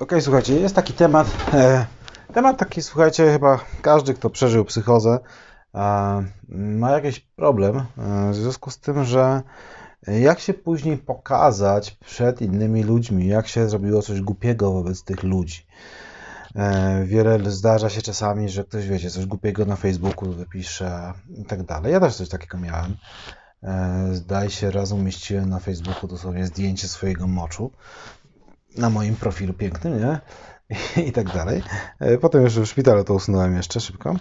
Ok, słuchajcie, jest taki temat. E, temat taki, słuchajcie, chyba każdy, kto przeżył psychozę, e, ma jakiś problem e, w związku z tym, że jak się później pokazać przed innymi ludźmi, jak się zrobiło coś głupiego wobec tych ludzi. Wiele zdarza się czasami, że ktoś, wiecie, coś głupiego na Facebooku wypisze i tak dalej. Ja też coś takiego miałem. Zdaje się, raz umieściłem na Facebooku dosłownie zdjęcie swojego moczu na moim profilu pięknym, nie? I, tak dalej. E, potem jeszcze w szpitalu to usunąłem jeszcze szybko.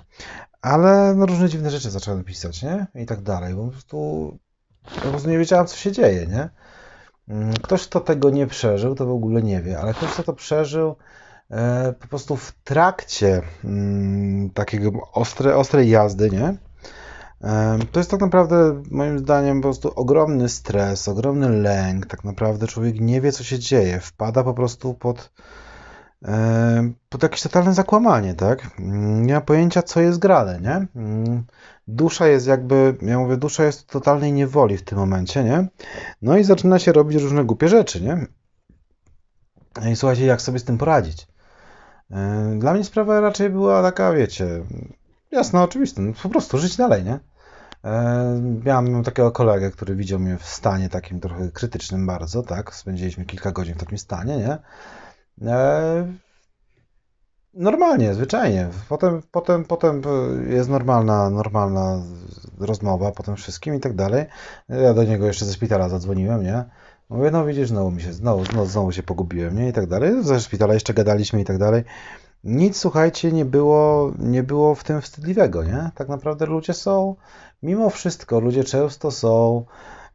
Ale no, różne dziwne rzeczy zacząłem pisać, nie? I tak dalej, bo po prostu, po prostu nie wiedziałem, co się dzieje, nie? Mm, ktoś, kto tego nie przeżył, to w ogóle nie wie, ale ktoś, kto to przeżył, e, po prostu w trakcie mm, takiego ostre, ostrej jazdy, nie? To jest tak naprawdę, moim zdaniem, po prostu ogromny stres, ogromny lęk. Tak naprawdę człowiek nie wie, co się dzieje. Wpada po prostu pod, pod jakieś totalne zakłamanie, tak? Mm, nie ma pojęcia, co jest grane, nie? Mm, dusza jest jakby, ja mówię, dusza jest w totalnej niewoli w tym momencie, nie? No i zaczyna się robić różne głupie rzeczy, nie? No I słuchajcie, jak sobie z tym poradzić? Dla mnie sprawa raczej była taka, wiecie, jasno, oczywiste, no, po prostu żyć dalej, nie? E, miałem takiego kolegę, który widział mnie w stanie takim trochę krytycznym bardzo, tak? Spędziliśmy kilka godzin w takim stanie, nie? E, normalnie, zwyczajnie. Potem, potem, potem e, jest normalna, normalna rozmowa, potem wszystkim i tak dalej. Ja do niego jeszcze ze szpitala zadzwoniłem, nie? Mówię, no widzisz, znowu mi się, znowu, znowu, znowu się pogubiłem, nie? I tak dalej. Ze szpitala jeszcze gadaliśmy i tak dalej. Nic, słuchajcie, nie było, nie było w tym wstydliwego, nie? Tak naprawdę ludzie są mimo wszystko ludzie często są,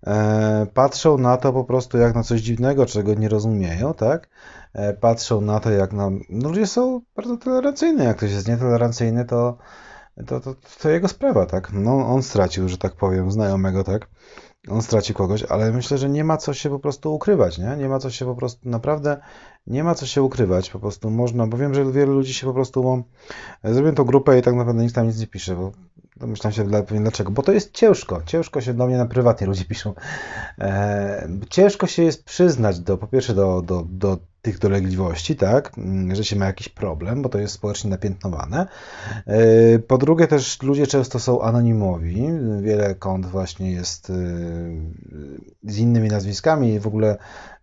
e, patrzą na to po prostu jak na coś dziwnego, czego nie rozumieją, tak? E, patrzą na to jak na... No ludzie są bardzo tolerancyjni, jak ktoś jest nietolerancyjny, to to, to, to jego sprawa, tak? No on stracił, że tak powiem, znajomego, tak? on straci kogoś, ale myślę, że nie ma co się po prostu ukrywać, nie? Nie ma co się po prostu, naprawdę nie ma co się ukrywać, po prostu można, bo wiem, że wielu ludzi się po prostu, bo e, zrobię tą grupę i tak naprawdę nikt tam nic nie pisze, bo myślałem się dla, dlaczego, bo to jest ciężko, ciężko się do mnie na prywatnie ludzie piszą, e, ciężko się jest przyznać do, po pierwsze do, do, do tych dolegliwości, tak, mm, że się ma jakiś problem, bo to jest społecznie napiętnowane. E, po drugie też ludzie często są anonimowi, wiele kont właśnie jest e, z innymi nazwiskami i w ogóle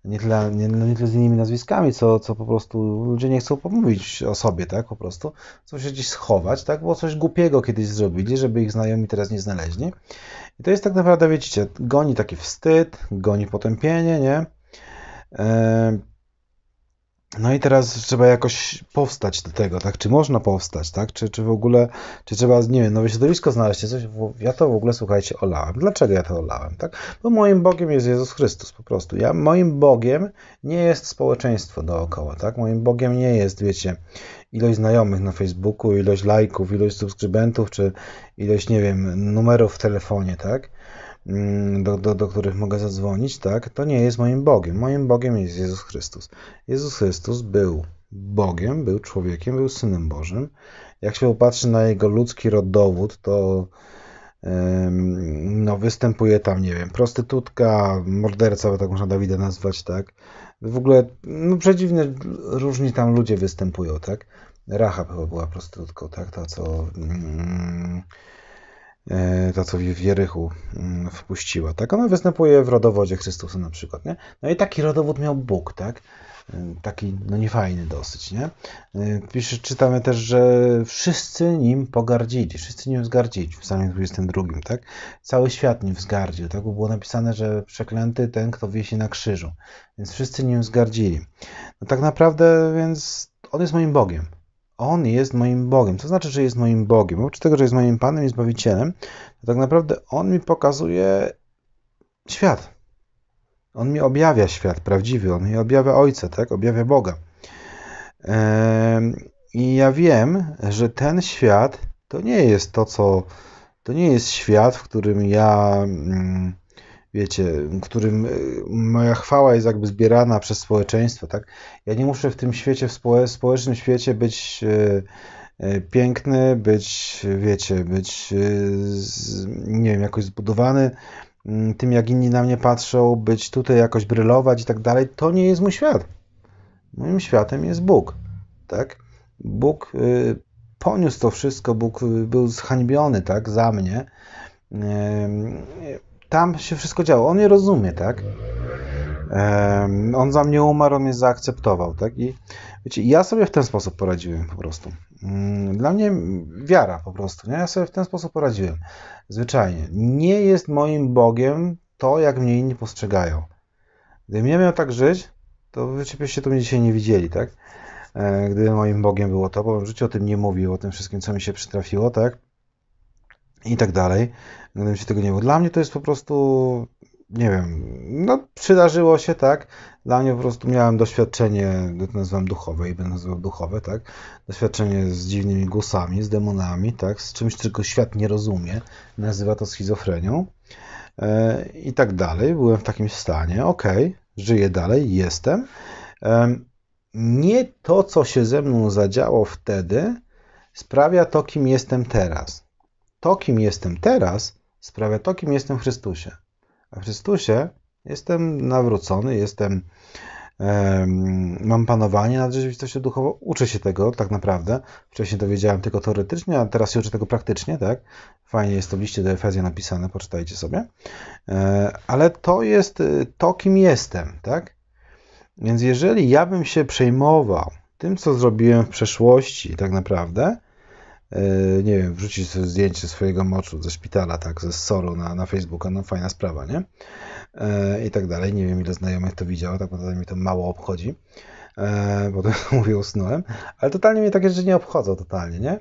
nie tyle, nie, no nie tyle z innymi nazwiskami, co, co po prostu ludzie nie chcą pomówić o sobie, tak, po prostu chcą się gdzieś schować, tak, bo coś głupiego kiedyś zrobili, żeby ich znajomi teraz nie znaleźli. I to jest tak naprawdę, wiecie, goni taki wstyd, goni potępienie, nie? E, no i teraz trzeba jakoś powstać do tego, tak? Czy można powstać, tak? Czy, czy w ogóle, czy trzeba, nie wiem, nowe środowisko znaleźć, coś? Ja to w ogóle, słuchajcie, olałem. Dlaczego ja to olałem, tak? Bo moim Bogiem jest Jezus Chrystus, po prostu. Ja, moim Bogiem nie jest społeczeństwo dookoła, tak? Moim Bogiem nie jest, wiecie, ilość znajomych na Facebooku, ilość lajków, ilość subskrybentów, czy ilość, nie wiem, numerów w telefonie, tak? Mm, do, do, do których mogę zadzwonić, tak, to nie jest moim Bogiem. Moim Bogiem jest Jezus Chrystus. Jezus Chrystus był Bogiem, był człowiekiem, był Synem Bożym. Jak się popatrzy na jego ludzki rodowód, to no, występuje tam, nie wiem, prostytutka, morderca, bo tak można Dawida nazwać, tak. W ogóle, no, przedziwne, różni tam ludzie występują, tak. Racha była prostytutką, tak, ta co... Mm, E, tacowi w Jerychu mm, wpuściła. Tak? Ona występuje w rodowodzie Chrystusa na przykład. Nie? No i taki rodowód miał Bóg, tak? E, taki, no niefajny dosyć, nie? E, pisze, czytamy też, że wszyscy nim pogardzili, wszyscy nim zgardzili w psalmie 22, tak? Cały świat nim wzgardził, tak? Bo było napisane, że przeklęty ten, kto się na krzyżu. Więc wszyscy nim zgardzili. No tak naprawdę, więc on jest moim Bogiem. On jest moim Bogiem. Co znaczy, że jest moim Bogiem? Oprócz tego, że jest moim Panem i Zbawicielem, to tak naprawdę On mi pokazuje świat. On mi objawia świat prawdziwy. On mi objawia Ojca, tak? Objawia Boga. I ja wiem, że ten świat to nie jest to, co. To nie jest świat, w którym ja. Mm, wiecie, którym e, moja chwała jest jakby zbierana przez społeczeństwo, tak? Ja nie muszę w tym świecie, w spo, społecznym świecie być e, e, piękny, być, wiecie, być, nie wiem, jakoś zbudowany mm, tym, jak inni na mnie patrzą, być tutaj jakoś brylować i tak dalej, to nie jest mój świat. Moim światem jest Bóg, tak? Bóg poniósł to wszystko, Bóg był zhańbiony, tak, za mnie tam się wszystko działo. On nie rozumie, tak? on za mnie umarł, on mnie zaakceptował, tak? I wiecie, ja sobie w ten sposób poradziłem po prostu. Mm, dla mnie wiara po prostu, nie? Ja sobie w ten sposób poradziłem. Zwyczajnie. Nie jest moim Bogiem to, jak mnie inni postrzegają. Gdybym ja miał tak żyć, to wiecie, byście tu mnie dzisiaj nie widzieli, tak? E, Gdyby moim Bogiem było to, bo w życiu o tym nie mówił, o tym wszystkim, co mi się przytrafiło, tak? i tak dalej, gdybym się tego nie było Dla mnie to jest po prostu, nie wiem, no przydarzyło się, tak? Dla mnie po prostu miałem doświadczenie, to nazywam duchowe i będę nazywał duchowe, tak? Doświadczenie z dziwnymi głosami, z demonami, tak? Z czymś, czego świat nie rozumie, nazywa to schizofrenią yy, i tak dalej. Byłem w takim stanie, okej, okay, żyję dalej, jestem. nie to, co się ze mną zadziało wtedy, sprawia to, kim jestem teraz to, kim jestem teraz, sprawia to, kim jestem w Chrystusie. A w Chrystusie jestem nawrócony, jestem, mam panowanie nad rzeczywistością duchową, uczę się tego tak naprawdę. Wcześniej to wiedziałem tylko teoretycznie, a teraz się uczę tego praktycznie, tak? Fajnie jest to w liście do Efezji napisane, poczytajcie sobie. E, ale to jest y, to, kim jestem, tak? Więc jeżeli ja bym się przejmował tym, co zrobiłem w przeszłości, tak naprawdę, E, nie wiem, wrzucić sobie zdjęcie swojego moczu ze szpitala, tak, ze solu na, na Facebooka, no fajna sprawa, nie? E, I tak dalej. Nie wiem, ile znajomych to widziało, tak naprawdę mi to mało obchodzi, e, bo to mówię, usnąłem, ale totalnie mnie takie rzeczy nie obchodzą, totalnie, nie?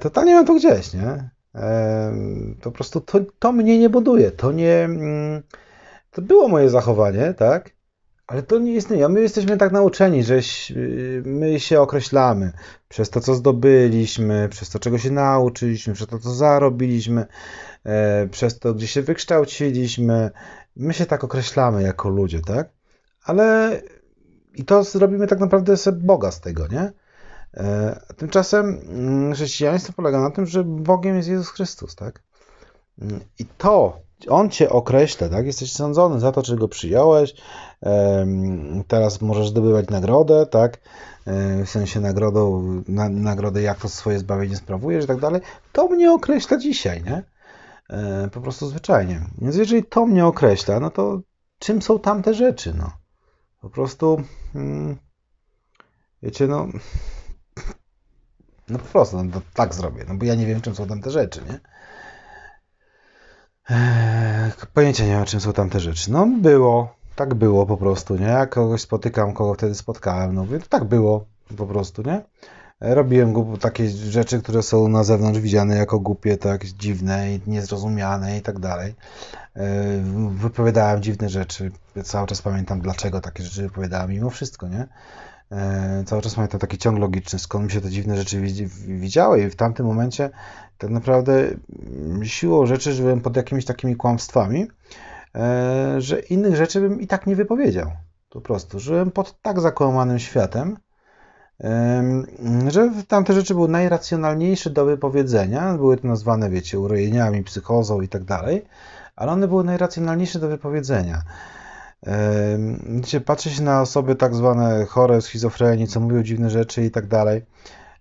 Totalnie mam to gdzieś, nie? Po prostu to, to mnie nie buduje, to nie... Mm, to było moje zachowanie, tak? Ale to nie istnieje. My jesteśmy tak nauczeni, że my się określamy przez to, co zdobyliśmy, przez to, czego się nauczyliśmy, przez to, co zarobiliśmy, e, przez to, gdzie się wykształciliśmy. My się tak określamy jako ludzie, tak? Ale i to zrobimy tak naprawdę sobie Boga z tego, nie? E, tymczasem mm, chrześcijaństwo polega na tym, że Bogiem jest Jezus Chrystus, tak? Mm, I to on cię określa, tak? Jesteś sądzony za to, czego przyjąłeś. Teraz możesz zdobywać nagrodę, tak? W sensie nagrodą, na, nagrodę, jak to swoje zbawienie sprawujesz i tak dalej. To mnie określa dzisiaj, nie? Po prostu zwyczajnie. Więc jeżeli to mnie określa, no to czym są tamte rzeczy, no? Po prostu, mm, wiecie, no, no po prostu, no, no, tak zrobię, no bo ja nie wiem, czym są tamte rzeczy, nie? Eee, pojęcia nie mam, czym są tamte rzeczy. No było, tak było po prostu, nie? Jak kogoś spotykam, kogo wtedy spotkałem, no mówię, to tak było po prostu, nie? E, robiłem takie rzeczy, które są na zewnątrz widziane jako głupie, tak dziwne i niezrozumiane i tak dalej. E, wypowiadałem dziwne rzeczy. Cały czas pamiętam, dlaczego takie rzeczy wypowiadałem mimo wszystko, nie? E, cały czas mają ten taki ciąg logiczny, skąd mi się te dziwne rzeczy widziały i w tamtym momencie tak naprawdę mm, siłą rzeczy żyłem pod jakimiś takimi kłamstwami, e, że innych rzeczy bym i tak nie wypowiedział. Po prostu żyłem pod tak zakłamanym światem, że tamte rzeczy były najracjonalniejsze do wypowiedzenia, były to nazwane, wiecie, urojeniami, psychozą i tak dalej, ale one były najracjonalniejsze do wypowiedzenia. Gdzie patrzy się na osoby tak zwane chore, schizofrenii, co mówią dziwne rzeczy i tak dalej.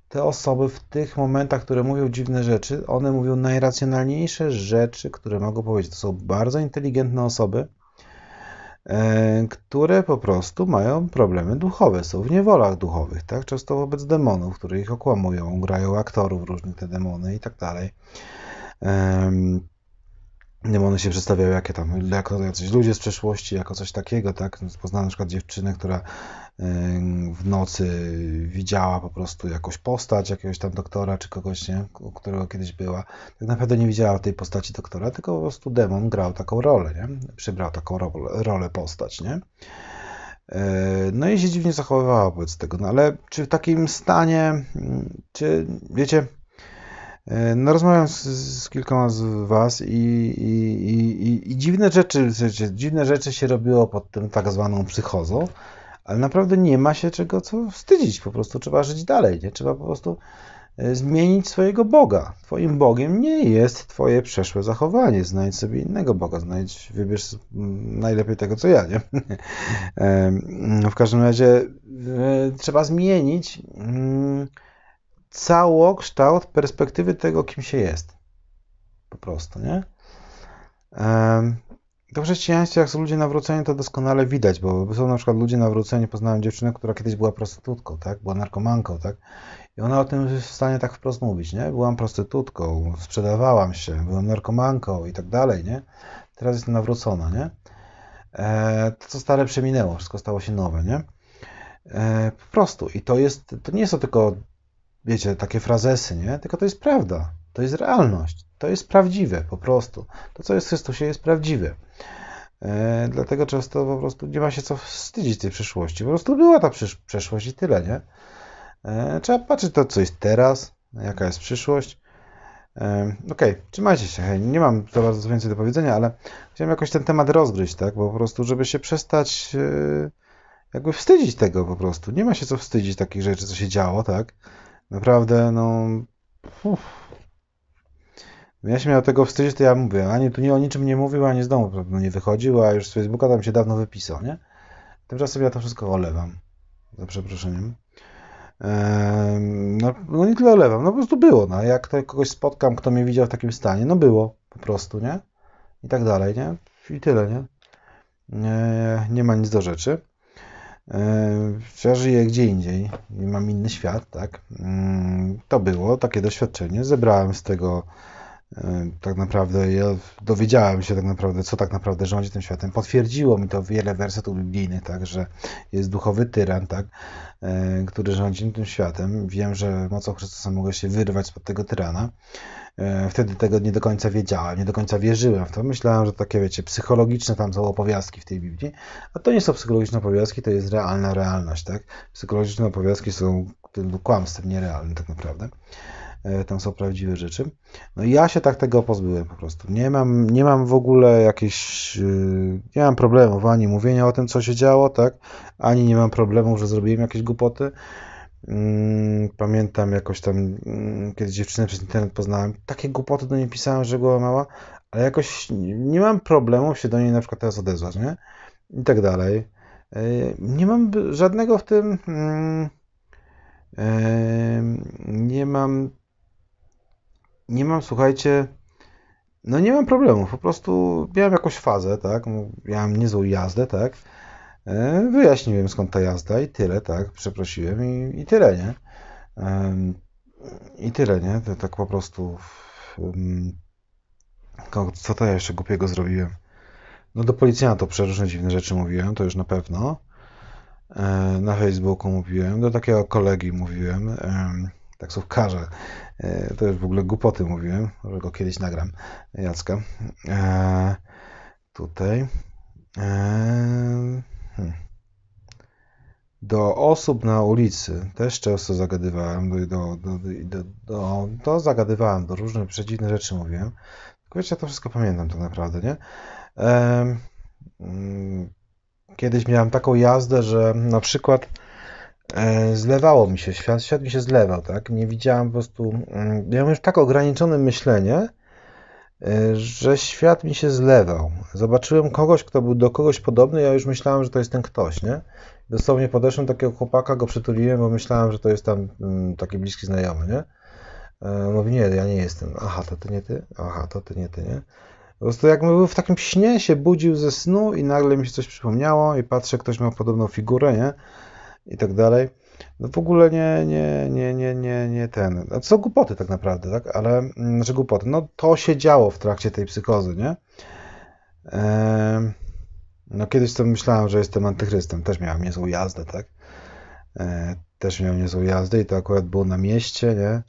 Te osoby w tych momentach, które mówią dziwne rzeczy, one mówią najracjonalniejsze rzeczy, które mogą powiedzieć. To są bardzo inteligentne osoby, które po prostu mają problemy duchowe, są w niewolach duchowych, tak? Często wobec demonów, które ich okłamują, grają aktorów różnych te demony i tak dalej one się przedstawiały jakie tam, jako jacyś ludzie z przeszłości, jako coś takiego, tak? No, poznałem na przykład dziewczynę, która e, w nocy widziała po prostu jakąś postać, jakiegoś tam doktora czy kogoś, nie? U którego kiedyś była. Tak naprawdę nie widziała tej postaci doktora, tylko po prostu demon grał taką rolę, nie? Przybrał taką rolę postać, nie? E, no i się dziwnie zachowywała wobec tego, no ale czy w takim stanie, mm, czy wiecie, E, no, rozmawiam z, z, kilkoma z Was i, i, i, i dziwne, rzeczy, rzeczy, dziwne rzeczy się robiło pod tym tak zwaną psychozą, ale naprawdę nie ma się czego co wstydzić, po prostu trzeba żyć dalej, nie? trzeba po prostu e, zmienić swojego Boga. Twoim Bogiem nie jest Twoje przeszłe zachowanie. Znajdź sobie innego Boga, znajdź, wybierz najlepiej tego, co ja, nie? E, w każdym razie trzeba zmienić mm, całokształt perspektywy tego, kim się jest. Po prostu, nie? To w chrześcijaństwie, jak są ludzie nawróceni, to doskonale widać, bo są na przykład ludzie nawróceni, poznałem dziewczynę, która kiedyś była prostytutką, tak? Była narkomanką, tak? I ona o tym jest w stanie tak wprost mówić, nie? Byłam prostytutką, sprzedawałam się, byłam narkomanką i tak dalej, nie? Teraz jestem nawrócona, nie? E, to, co stare przeminęło, wszystko stało się nowe, nie? E, po prostu. I to jest, to nie są tylko wiecie, takie frazesy, nie? Tylko to jest prawda, to jest realność, to jest prawdziwe po prostu. To, co jest w Chrystusie, jest prawdziwe. E, dlatego często po prostu nie ma się co wstydzić tej przeszłości. Po prostu była ta przeszłość i tyle, nie? E, trzeba patrzeć to, co jest teraz, jaka jest przyszłość. E, okej, okay, trzymajcie się, hej, nie mam za bardzo więcej do powiedzenia, ale chciałem jakoś ten temat rozgryźć, tak? Bo po prostu, żeby się przestać jakby wstydzić tego po prostu. Nie ma się co wstydzić takich rzeczy, co się działo, tak? Naprawdę, no... Uff. Ja się miał tego wstydzić, to ja mówię, ani tu nie o niczym nie mówił, ani z domu nie wychodził, a już z Facebooka tam się dawno wypisał, nie? Tymczasem ja to wszystko olewam, za przeproszeniem. Eee, no, no nie tyle olewam, no po prostu było, no. Jak to kogoś spotkam, kto mnie widział w takim stanie, no było, po prostu, nie? I tak dalej, nie? I tyle, nie? Nie, nie ma nic do rzeczy. E, ja żyję gdzie indziej i mam inny świat, tak? Mm, to było takie doświadczenie. Zebrałem z tego E, tak naprawdę ja dowiedziałem się tak naprawdę, co tak naprawdę rządzi tym światem. Potwierdziło mi to wiele wersetów biblijnych, tak, że jest duchowy tyran, tak, e, który rządzi tym światem. Wiem, że mocą Chrystusa mogę się wyrwać spod tego tyrana. E, wtedy tego nie do końca wiedziałem, nie do końca wierzyłem w to. Myślałem, że takie, wiecie, psychologiczne tam są opowiastki w tej Biblii, a to nie są psychologiczne opowiastki, to jest realna realność, tak. Psychologiczne opowiastki są kłamstwem nierealnym tak naprawdę. E, tam są prawdziwe rzeczy. No i ja się tak tego pozbyłem po prostu. Nie mam, nie mam w ogóle jakiejś, e, nie mam problemów ani mówienia o tym, co się działo, tak, ani nie mam problemów, że zrobiłem jakieś głupoty. Mm, pamiętam jakoś tam, mm, kiedy dziewczynę przez internet poznałem, takie głupoty do niej pisałem, że była mała, ale jakoś nie mam problemów się do niej na przykład teraz odezwać, nie? I tak dalej. E, nie mam żadnego w tym. Mm, nie mam nie mam, słuchajcie, no nie mam problemów, po prostu miałem jakąś fazę, tak, miałem niezłą jazdę, tak, e, wyjaśniłem skąd ta jazda i tyle, tak, przeprosiłem i, i tyle, nie, i tyle, nie, to tak po prostu, co to ja jeszcze głupiego zrobiłem, no do policjanta przeróżne dziwne rzeczy mówiłem, to już na pewno, e, na Facebooku mówiłem, do takiego kolegi mówiłem, taksówkarze. E, to już w ogóle głupoty mówiłem, Może go kiedyś nagram, Jacka. E, tutaj. E, hmm. Do osób na ulicy też często zagadywałem, do, do, do, do, do, zagadywałem, do różnych przedziwnych rzeczy mówiłem. Tylko wiecie, ja to wszystko pamiętam tak naprawdę, nie? Mm, kiedyś miałem taką jazdę, że na przykład E, zlewało mi się, świat, świat mi się zlewał, tak? Nie widziałem po prostu. Mm, miałem już tak ograniczone myślenie, e, że świat mi się zlewał. Zobaczyłem kogoś, kto był do kogoś podobny, ja już myślałem, że to jest ten ktoś, nie? Dosłownie podeszłem takiego chłopaka, go przytuliłem, bo myślałem, że to jest tam mm, taki bliski znajomy, nie? E, mówi, nie, ja nie jestem. Aha, to ty nie ty? Aha, to ty nie ty, nie? Po prostu jakbym był w takim śnie, się budził ze snu i nagle mi się coś przypomniało i patrzę, ktoś miał podobną figurę, nie? i tak dalej. No w ogóle nie, nie, nie, nie, nie, nie ten. To są głupoty tak naprawdę, tak? Ale, że mm, znaczy głupoty. No to się działo w trakcie tej psychozy nie? No kiedyś to myślałem, że jestem antychrystem. Też miałem niezłą jazdę, tak? E, też miałem niezłą jazdę i to akurat było na mieście, nie?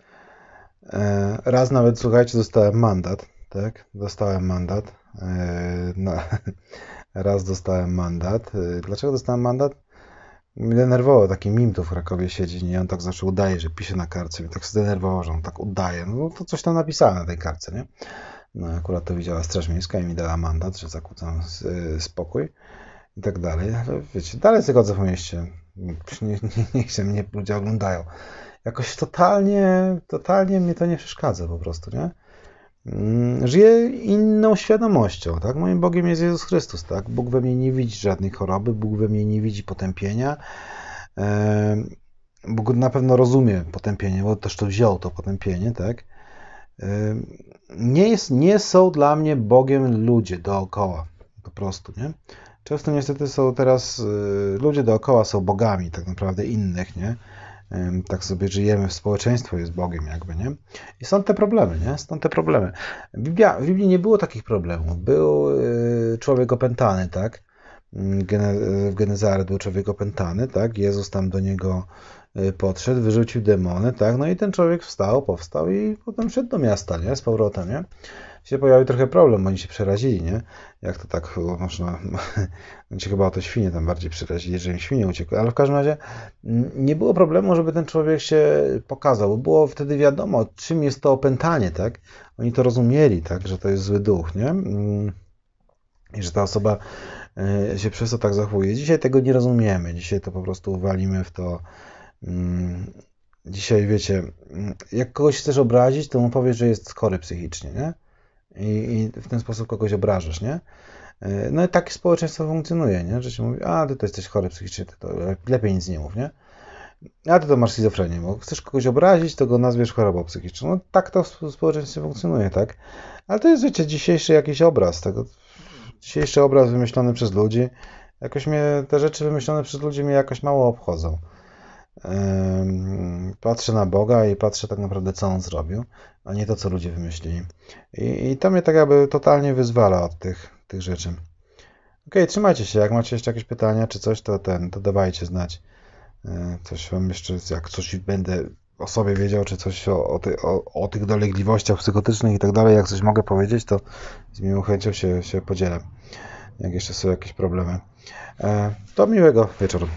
E, raz nawet, słuchajcie, dostałem mandat, tak? Dostałem mandat. No, raz dostałem mandat. Dlaczego dostałem mandat? Mnie denerwował taki mim tu w Krakowie siedzi, nie? On tak zawsze udaje, że pisze na karcie. Mnie tak zdenerwował, że on tak udaje. No to coś tam napisałem na tej karcie, nie? No akurat to widziała Straż Miejska i mi dała mandat, że zakłócam y, spokój i tak dalej. Ale wiecie, dalej zachodzę po mieście. Nie, nie, nie się mnie ludzie oglądają. Jakoś totalnie, totalnie mnie to nie przeszkadza po prostu, nie? Mm, żyję inną świadomością, tak? Moim Bogiem jest Jezus Chrystus, tak? Bóg we mnie nie widzi żadnej choroby, Bóg we mnie nie widzi potępienia. Bóg na pewno rozumie potępienie, bo też to wziął to potępienie, tak? Nie, jest, nie są dla mnie Bogiem ludzie dookoła, po prostu, nie? Często niestety są teraz, y, ludzie dookoła są bogami tak naprawdę innych, nie? tak sobie żyjemy w społeczeństwo, jest Bogiem jakby, nie? I są te problemy, nie? Są te problemy. Biblia, w Biblii nie było takich problemów. Był y, człowiek opętany, tak? Mm, w Genezarę był człowiek opętany, tak? Jezus tam do niego y, podszedł, wyrzucił demony, tak? No i ten człowiek wstał, powstał i potem szedł do miasta, nie? Z powrotem, nie? się pojawił trochę problem, oni się przerazili, nie? Jak to tak można, oni się chyba o to świnie tam bardziej przerazili, że im świnie uciekły, ale w każdym razie mm, nie było problemu, żeby ten człowiek się pokazał, bo było wtedy wiadomo, czym jest to opętanie, tak? Oni to rozumieli, tak, że to jest zły duch, nie? Mm. I że ta osoba e, się przez to tak zachowuje. Dzisiaj tego nie rozumiemy, dzisiaj to po prostu walimy w to mm. dzisiaj wiecie, jak kogoś chcesz obrazić, to mu powiesz, że jest chory psychicznie, nie? i, i w ten sposób kogoś obrażasz, nie? E, no i tak społeczeństwo funkcjonuje, nie? Że się mówi, a ty to jesteś chory psychicznie, ty to lepiej nic nie mów, nie? A ty to masz schizofrenię, bo chcesz kogoś obrazić, to go nazwiesz chorobą psychiczną. No tak to w społeczeństwie funkcjonuje, tak? Ale to jest, wiecie, dzisiejszy jakiś obraz tego. Dzisiejszy obraz wymyślony przez ludzi. Jakoś mnie, te rzeczy wymyślone przez ludzi mnie jakoś mało obchodzą patrzę na Boga i patrzę tak naprawdę, co On zrobił, a nie to, co ludzie wymyślili. I, i to mnie tak jakby totalnie wyzwala od tych, tych rzeczy. Ok, trzymajcie się. Jak macie jeszcze jakieś pytania czy coś, to ten, to dawajcie znać. E, coś wam jeszcze, jak coś będę o sobie wiedział, czy coś o, o, ty, o, o tych dolegliwościach psychotycznych i tak dalej, jak coś mogę powiedzieć, to z miłą chęcią się, się podzielę. Jak jeszcze są jakieś problemy. E, to miłego wieczoru.